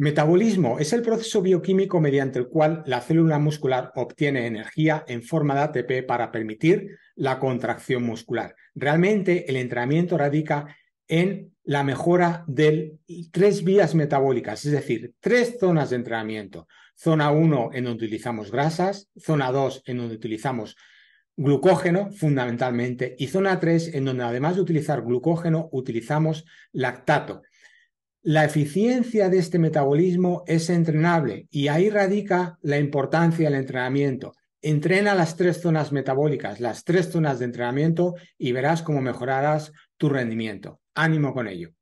Metabolismo es el proceso bioquímico mediante el cual la célula muscular obtiene energía en forma de ATP para permitir la contracción muscular. Realmente el entrenamiento radica en la mejora de tres vías metabólicas, es decir, tres zonas de entrenamiento. Zona 1 en donde utilizamos grasas, zona 2 en donde utilizamos glucógeno fundamentalmente y zona 3 en donde además de utilizar glucógeno utilizamos lactato la eficiencia de este metabolismo es entrenable y ahí radica la importancia del entrenamiento. Entrena las tres zonas metabólicas, las tres zonas de entrenamiento y verás cómo mejorarás tu rendimiento. Ánimo con ello.